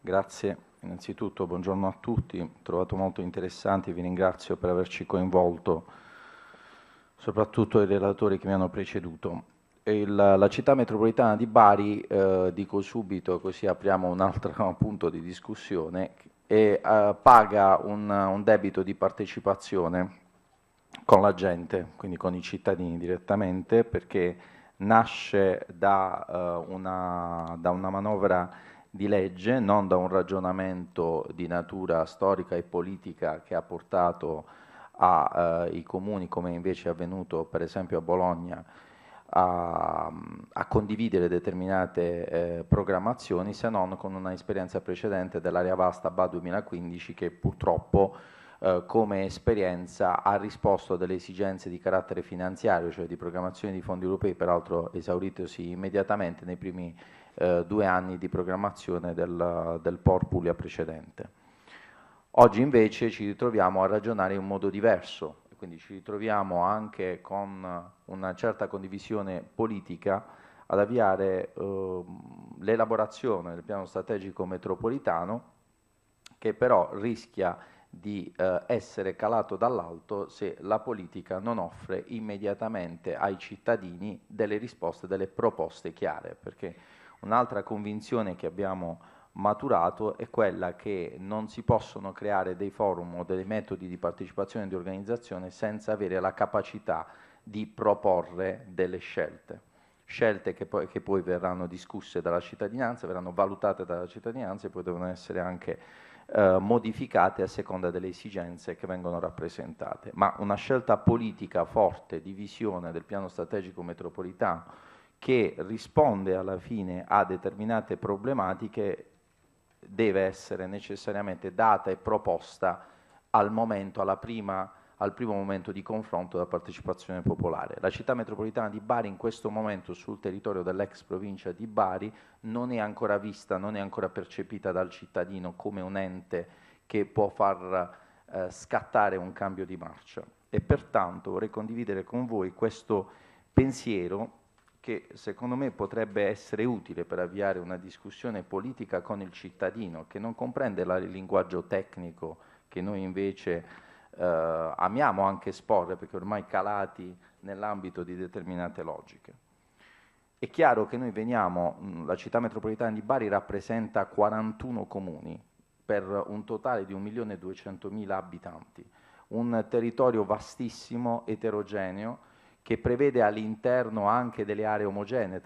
Grazie innanzitutto, buongiorno a tutti, ho trovato molto interessante, vi ringrazio per averci coinvolto, soprattutto i relatori che mi hanno preceduto. Il, la città metropolitana di Bari, eh, dico subito così apriamo un altro punto di discussione, e, eh, paga un, un debito di partecipazione con la gente, quindi con i cittadini direttamente, perché nasce da, eh, una, da una, manovra di legge, non da un ragionamento di natura storica e politica che ha portato ai eh, comuni, come invece è avvenuto per esempio a Bologna, a, a condividere determinate eh, programmazioni, se non con un'esperienza precedente dell'area vasta BA 2015 che purtroppo eh, come esperienza ha risposto a delle esigenze di carattere finanziario, cioè di programmazione di fondi europei, peraltro esauritosi immediatamente nei primi eh, due anni di programmazione del, del POR Puglia precedente. Oggi invece ci ritroviamo a ragionare in modo diverso, quindi ci ritroviamo anche con una certa condivisione politica ad avviare eh, l'elaborazione del piano strategico metropolitano che però rischia di eh, essere calato dall'alto se la politica non offre immediatamente ai cittadini delle risposte, delle proposte chiare, perché Un'altra convinzione che abbiamo maturato è quella che non si possono creare dei forum o dei metodi di partecipazione e di organizzazione senza avere la capacità di proporre delle scelte. Scelte che poi, che poi verranno discusse dalla cittadinanza, verranno valutate dalla cittadinanza e poi devono essere anche eh, modificate a seconda delle esigenze che vengono rappresentate. Ma una scelta politica forte di visione del piano strategico metropolitano che risponde alla fine a determinate problematiche deve essere necessariamente data e proposta al momento, alla prima al primo momento di confronto della partecipazione popolare. La città metropolitana di Bari in questo momento sul territorio dell'ex provincia di Bari non è ancora vista, non è ancora percepita dal cittadino come un ente che può far eh, scattare un cambio di marcia. E pertanto vorrei condividere con voi questo pensiero che secondo me potrebbe essere utile per avviare una discussione politica con il cittadino che non comprende la, il linguaggio tecnico che noi invece eh, amiamo anche esporre perché ormai calati nell'ambito di determinate logiche. È chiaro che noi veniamo, mm, la città metropolitana di Bari rappresenta 41 comuni per un totale di 1.200.000 abitanti, un territorio vastissimo, eterogeneo, che prevede all'interno anche delle aree omogenee,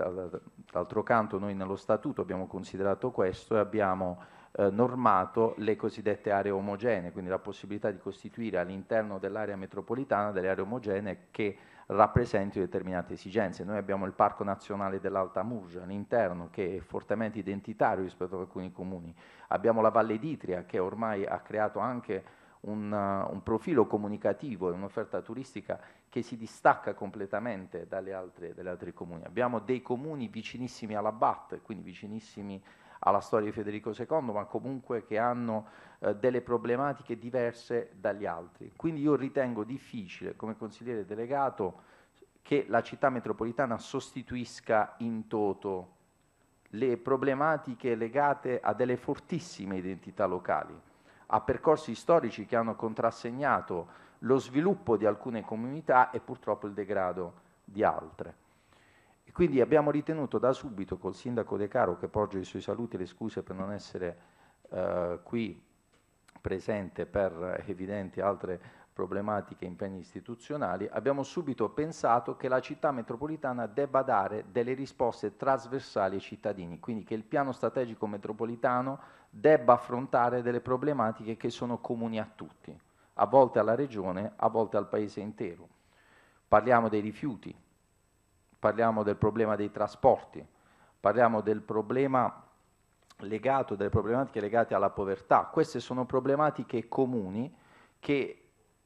d'altro canto noi nello statuto abbiamo considerato questo e abbiamo eh, normato le cosiddette aree omogenee, quindi la possibilità di costituire all'interno dell'area metropolitana delle aree omogenee che rappresentino determinate esigenze. Noi abbiamo il Parco Nazionale dell'Alta Murgia all'interno che è fortemente identitario rispetto ad alcuni comuni, abbiamo la Valle d'Itria che ormai ha creato anche un, un profilo comunicativo e un'offerta turistica che si distacca completamente dalle altre, dalle altre comuni. Abbiamo dei comuni vicinissimi alla BAT, quindi vicinissimi alla storia di Federico II, ma comunque che hanno eh, delle problematiche diverse dagli altri. Quindi io ritengo difficile, come consigliere delegato, che la città metropolitana sostituisca in toto le problematiche legate a delle fortissime identità locali a percorsi storici che hanno contrassegnato lo sviluppo di alcune comunità e purtroppo il degrado di altre. E quindi abbiamo ritenuto da subito col sindaco De Caro, che porge i suoi saluti e le scuse per non essere eh, qui presente per eh, evidenti altre problematiche e impegni istituzionali, abbiamo subito pensato che la città metropolitana debba dare delle risposte trasversali ai cittadini, quindi che il piano strategico metropolitano debba affrontare delle problematiche che sono comuni a tutti, a volte alla regione, a volte al paese intero. Parliamo dei rifiuti, parliamo del problema dei trasporti, parliamo del problema legato, delle problematiche legate alla povertà. Queste sono problematiche comuni che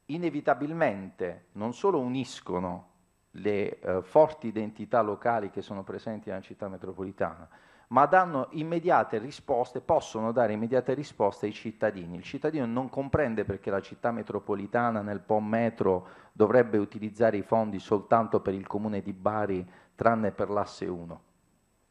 inevitabilmente non solo uniscono le eh, forti identità locali che sono presenti nella città metropolitana, ma danno immediate risposte, possono dare immediate risposte ai cittadini. Il cittadino non comprende perché la città metropolitana nel POM metro dovrebbe utilizzare i fondi soltanto per il comune di Bari, tranne per l'asse 1.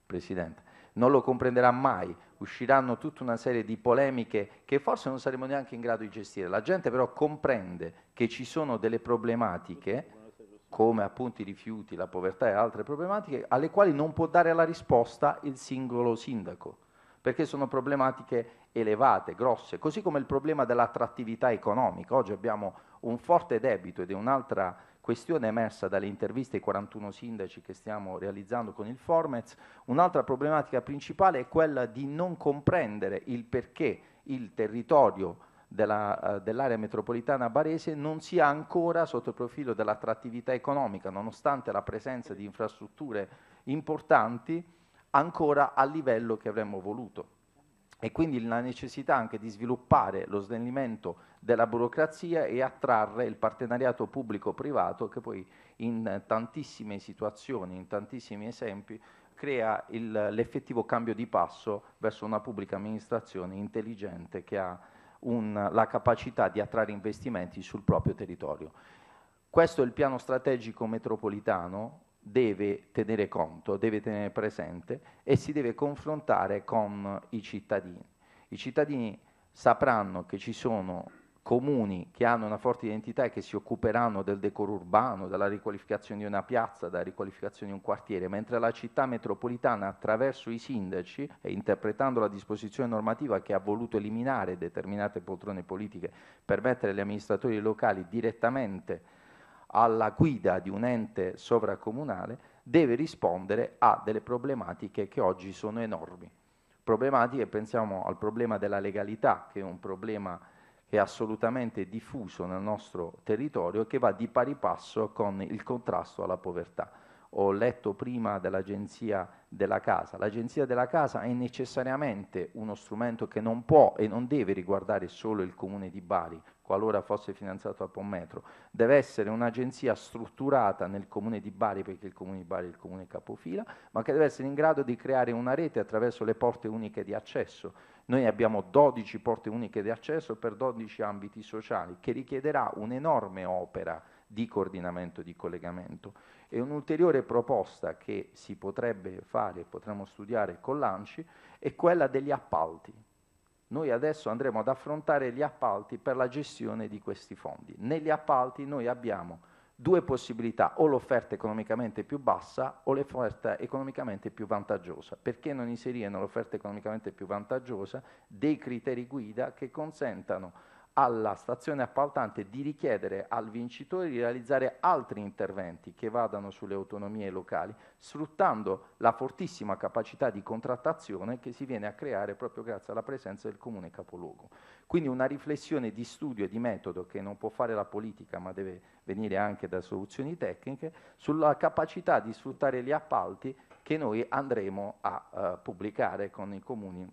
Presidente non lo comprenderà mai, usciranno tutta una serie di polemiche che forse non saremo neanche in grado di gestire. La gente però comprende che ci sono delle problematiche, come appunto i rifiuti, la povertà e altre problematiche, alle quali non può dare la risposta il singolo sindaco, perché sono problematiche elevate, grosse, così come il problema dell'attrattività economica. Oggi abbiamo un forte debito ed è un'altra questione emersa dalle interviste ai 41 sindaci che stiamo realizzando con il Formez, un'altra problematica principale è quella di non comprendere il perché il territorio eh, dell'area dell metropolitana barese non sia ancora sotto il profilo dell'attrattività economica, nonostante la presenza di infrastrutture importanti, ancora a livello che avremmo voluto. E quindi la necessità anche di sviluppare lo snellimento della burocrazia e attrarre il partenariato pubblico-privato che poi in tantissime situazioni, in tantissimi esempi, crea il, l'effettivo cambio di passo verso una pubblica amministrazione intelligente che ha un, la capacità di attrarre investimenti sul proprio territorio. Questo è il piano strategico metropolitano deve tenere conto, deve tenere presente e si deve confrontare con i cittadini. I cittadini sapranno che ci sono comuni che hanno una forte identità e che si occuperanno del decoro urbano, della riqualificazione di una piazza, della riqualificazione di un quartiere, mentre la città metropolitana attraverso i sindaci e interpretando la disposizione normativa che ha voluto eliminare determinate poltrone politiche per mettere gli amministratori locali direttamente alla guida di un ente sovracomunale, deve rispondere a delle problematiche che oggi sono enormi. Problematiche, pensiamo al problema della legalità, che è un problema è assolutamente diffuso nel nostro territorio e che va di pari passo con il contrasto alla povertà ho letto prima dell'Agenzia della Casa. L'Agenzia della Casa è necessariamente uno strumento che non può e non deve riguardare solo il Comune di Bari, qualora fosse finanziato a Ponmetro. Deve essere un'agenzia strutturata nel Comune di Bari, perché il Comune di Bari è il Comune capofila, ma che deve essere in grado di creare una rete attraverso le porte uniche di accesso. Noi abbiamo 12 porte uniche di accesso per 12 ambiti sociali, che richiederà un'enorme opera di coordinamento e di collegamento. E un'ulteriore proposta che si potrebbe fare, e potremmo studiare con l'ANCI, è quella degli appalti. Noi adesso andremo ad affrontare gli appalti per la gestione di questi fondi. Negli appalti noi abbiamo due possibilità, o l'offerta economicamente più bassa o l'offerta economicamente più vantaggiosa. Perché non inserire nell'offerta economicamente più vantaggiosa dei criteri guida che consentano alla stazione appaltante di richiedere al vincitore di realizzare altri interventi che vadano sulle autonomie locali, sfruttando la fortissima capacità di contrattazione che si viene a creare proprio grazie alla presenza del comune capoluogo. Quindi una riflessione di studio e di metodo che non può fare la politica ma deve venire anche da soluzioni tecniche sulla capacità di sfruttare gli appalti che noi andremo a uh, pubblicare con i comuni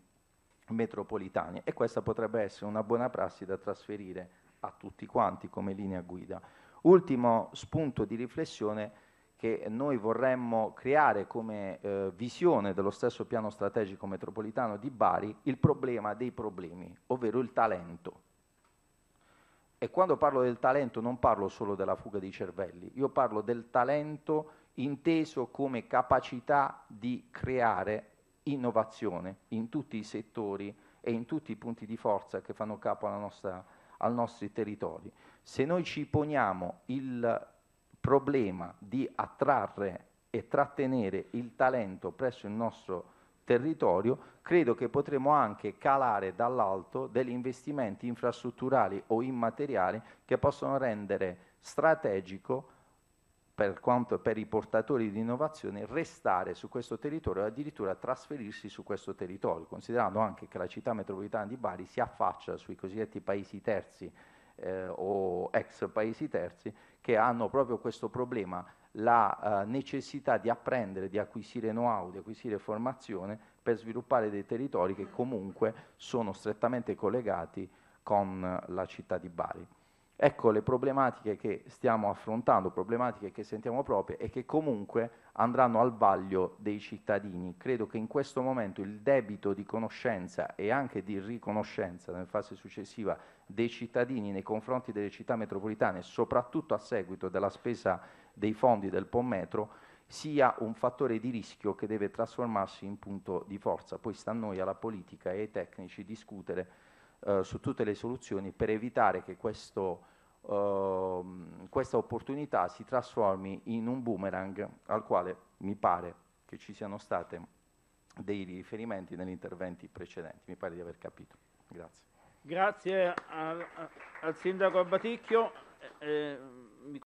metropolitane e questa potrebbe essere una buona prassi da trasferire a tutti quanti come linea guida. Ultimo spunto di riflessione che noi vorremmo creare come eh, visione dello stesso piano strategico metropolitano di Bari il problema dei problemi, ovvero il talento. E quando parlo del talento non parlo solo della fuga dei cervelli, io parlo del talento inteso come capacità di creare innovazione in tutti i settori e in tutti i punti di forza che fanno capo alla nostra, ai nostri territori. Se noi ci poniamo il problema di attrarre e trattenere il talento presso il nostro territorio, credo che potremo anche calare dall'alto degli investimenti infrastrutturali o immateriali che possono rendere strategico per quanto per i portatori di innovazione restare su questo territorio e addirittura trasferirsi su questo territorio, considerando anche che la città metropolitana di Bari si affaccia sui cosiddetti paesi terzi eh, o ex paesi terzi che hanno proprio questo problema, la eh, necessità di apprendere, di acquisire know-how, di acquisire formazione per sviluppare dei territori che comunque sono strettamente collegati con la città di Bari. Ecco le problematiche che stiamo affrontando, problematiche che sentiamo proprie e che comunque andranno al vaglio dei cittadini. Credo che in questo momento il debito di conoscenza e anche di riconoscenza nella fase successiva dei cittadini nei confronti delle città metropolitane, soprattutto a seguito della spesa dei fondi del Pommetro, sia un fattore di rischio che deve trasformarsi in punto di forza. Poi sta a noi, alla politica e ai tecnici discutere eh, su tutte le soluzioni per evitare che questo, eh, questa opportunità si trasformi in un boomerang al quale mi pare che ci siano stati dei riferimenti negli interventi precedenti. Mi pare di aver capito. Grazie. Grazie al, al sindaco Abbaticchio. Eh, eh